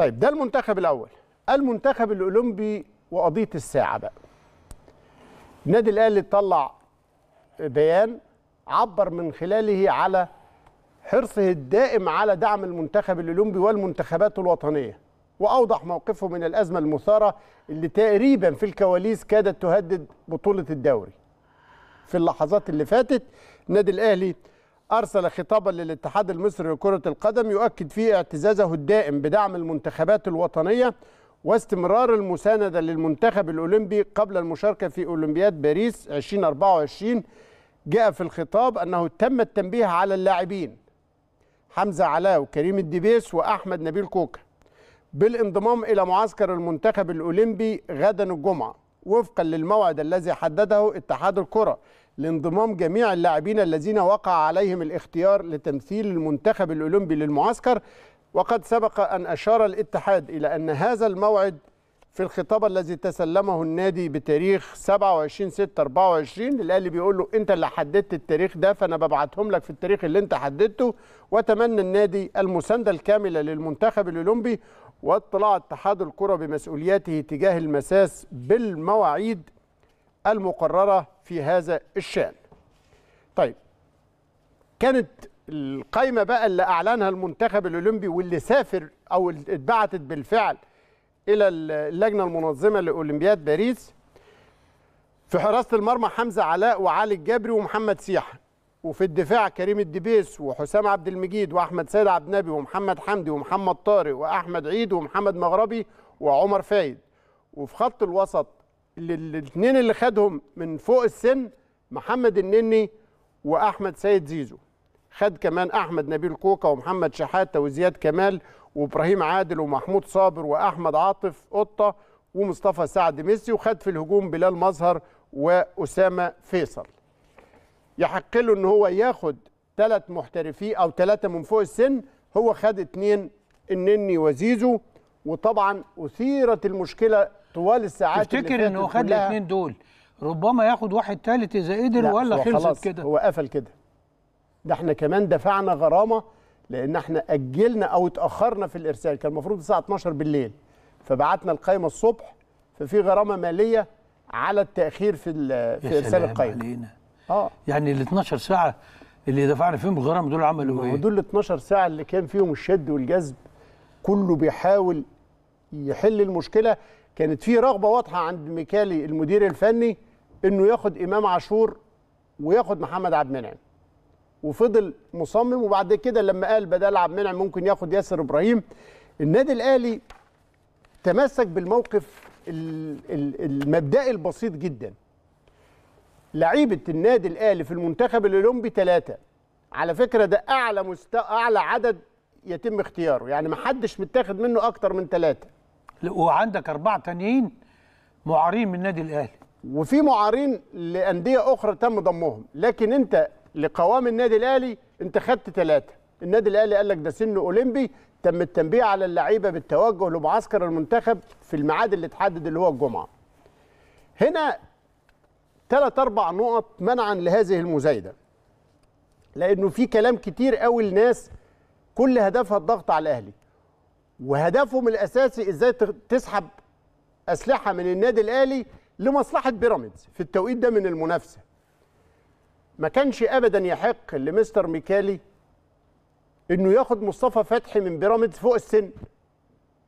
طيب ده المنتخب الاول المنتخب الاولمبي وقضيه الساعه بقى النادي الاهلي طلع بيان عبر من خلاله على حرصه الدائم على دعم المنتخب الاولمبي والمنتخبات الوطنيه واوضح موقفه من الازمه المثاره اللي تقريبا في الكواليس كادت تهدد بطوله الدوري في اللحظات اللي فاتت النادي الاهلي أرسل خطابا للاتحاد المصري لكرة القدم يؤكد فيه اعتزازه الدائم بدعم المنتخبات الوطنية واستمرار المساندة للمنتخب الأولمبي قبل المشاركة في أولمبياد باريس 2024 جاء في الخطاب أنه تم التنبيه على اللاعبين حمزة علاء وكريم الدبيس وأحمد نبيل كوكا بالانضمام إلى معسكر المنتخب الأولمبي غدا الجمعة وفقا للموعد الذي حدده اتحاد الكرة لانضمام جميع اللاعبين الذين وقع عليهم الاختيار لتمثيل المنتخب الأولمبي للمعسكر وقد سبق أن أشار الاتحاد إلى أن هذا الموعد في الخطاب الذي تسلمه النادي بتاريخ 27 6 24 الاهلي بيقول له انت اللي حددت التاريخ ده فانا ببعتهم لك في التاريخ اللي انت حددته وتمنى النادي المسانده الكامله للمنتخب الاولمبي واطلاع اتحاد الكره بمسؤولياته تجاه المساس بالمواعيد المقررة في هذا الشأن طيب كانت القايمة بقى اللي أعلنها المنتخب الأولمبي واللي سافر أو اتبعتت بالفعل إلى اللجنة المنظمة لأولمبياد باريس في حراسة المرمى حمزة علاء وعلي الجبري ومحمد سيحة وفي الدفاع كريم الدبيس وحسام عبد المجيد واحمد سيد عبد النبي ومحمد حمدي ومحمد طارق واحمد عيد ومحمد مغربي وعمر فايد وفي خط الوسط الاثنين اللي خدهم من فوق السن محمد النني واحمد سيد زيزو خد كمان احمد نبيل كوكا ومحمد شحاته وزياد كمال وابراهيم عادل ومحمود صابر واحمد عاطف قطه ومصطفى سعد ميسي وخد في الهجوم بلال مظهر واسامه فيصل يحق له ان هو ياخد ثلاث محترفين او ثلاثه من فوق السن هو خد اثنين النني وزيزو وطبعا اثيرت المشكله طوال الساعات تفتكر انه خد الاثنين دول ربما ياخد واحد ثالث اذا قدر ولا خلصت كده هو قفل كده ده احنا كمان دفعنا غرامه لان احنا اجلنا او اتاخرنا في الارسال كان المفروض الساعه 12 بالليل فبعتنا القايمه الصبح ففي غرامه ماليه على التاخير في في ارسال القايمه علينا. اه يعني ال 12 ساعه اللي دفعنا فيهم الغرامه دول عملوا ايه؟ دول ال 12 ساعه اللي كان فيهم الشد والجذب كله بيحاول يحل المشكله كانت في رغبه واضحه عند ميكالي المدير الفني انه ياخد امام عاشور وياخد محمد عبد المنعم وفضل مصمم وبعد كده لما قال بدل عبد المنعم ممكن ياخد ياسر ابراهيم النادي الاهلي تمسك بالموقف المبدئي البسيط جدا لعيبه النادي الاهلي في المنتخب الاولمبي ثلاثه على فكره ده اعلى مستوى اعلى عدد يتم اختياره يعني ما حدش متاخد منه اكتر من ثلاثه وعندك اربعه تانيين معارين من النادي الاهلي وفي معارين لانديه اخرى تم ضمهم لكن انت لقوام النادي الاهلي انت خدت ثلاثه النادي الاهلي قال لك ده سن اولمبي تم التنبيه على اللعيبه بالتوجه لمعسكر المنتخب في الميعاد اللي اتحدد اللي هو الجمعه هنا ثلاث اربع نقط منعا لهذه المزايده لانه في كلام كتير قوي الناس كل هدفها الضغط على الاهلي وهدفهم الاساسي ازاي تسحب اسلحه من النادي الاهلي لمصلحه بيراميدز في التوقيت ده من المنافسه ما كانش ابدا يحق لمستر ميكالي انه ياخد مصطفى فتحي من بيراميدز فوق السن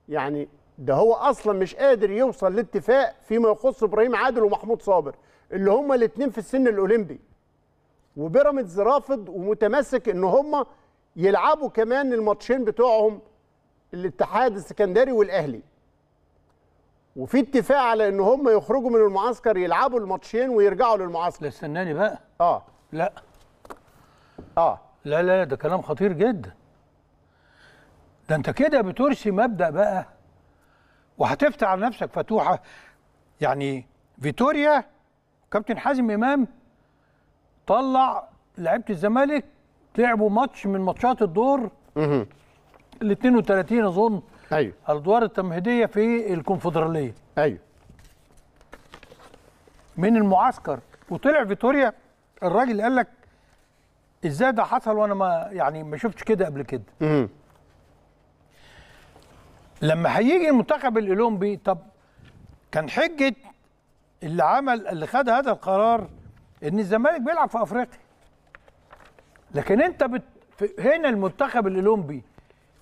يعني ده هو اصلا مش قادر يوصل لاتفاق فيما يخص ابراهيم عادل ومحمود صابر اللي هما الاثنين في السن الاولمبي وبيراميدز رافض ومتمسك ان هما يلعبوا كمان الماتشين بتوعهم الاتحاد السكندري والاهلي وفي اتفاق على ان هم يخرجوا من المعسكر يلعبوا الماتشين ويرجعوا للمعسكر استناني بقى اه لا اه لا لا ده كلام خطير جدا ده انت كده بترسي مبدا بقى وهتفتح على نفسك فتوحه يعني فيتوريا كابتن حازم امام طلع لعيبه الزمالك لعبوا ماتش من ماتشات الدور ال 32 اظن ايوه الادوار التمهيديه في الكونفدراليه ايوه من المعسكر وطلع فيتوريا الراجل قال لك ازاي ده حصل وانا ما يعني ما شفتش كده قبل كده امم لما هيجي المنتخب الاولمبي طب كان حجه اللي عمل اللي خد هذا القرار ان الزمالك بيلعب في افريقيا لكن انت بت... هنا المنتخب الاولمبي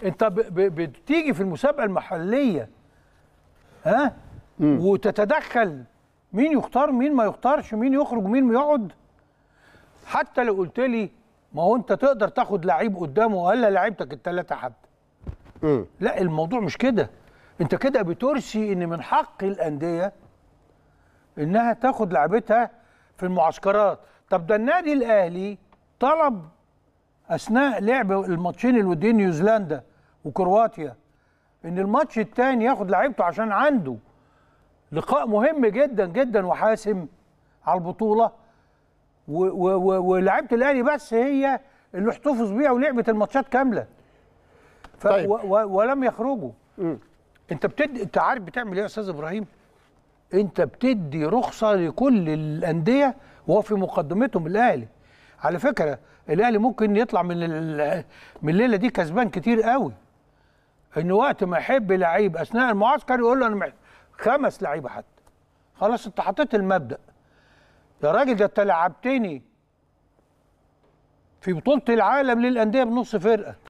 انت بتيجي في المسابقه المحليه ها مم. وتتدخل مين يختار مين ما يختارش مين يخرج مين يقعد حتى لو قلت لي ما هو انت تقدر تاخد لعيب قدامه ولا لعيبتك الثلاثه حد مم. لا الموضوع مش كده انت كده بترسي ان من حق الانديه انها تاخد لعبتها في المعسكرات طب ده النادي الاهلي طلب اثناء لعب الماتشين الودين نيوزيلندا وكرواتيا ان الماتش الثاني ياخد لعيبته عشان عنده لقاء مهم جدا جدا وحاسم على البطوله ولعيبه الاهلي بس هي اللي احتفظ بيها ولعبت الماتشات كامله ف طيب. ولم يخرجوا م. انت بتدي انت عارف بتعمل ايه يا استاذ ابراهيم انت بتدي رخصه لكل الانديه وهو في مقدمتهم الاهلي على فكره الاهلي ممكن يطلع من من الليله دي كسبان كتير قوي انه وقت ما يحب لعيب اثناء المعسكر يقول له انا محب. خمس لعيبه حتى خلاص انت حطيت المبدا يا راجل ده انت لعبتني في بطوله العالم للانديه بنص فرقه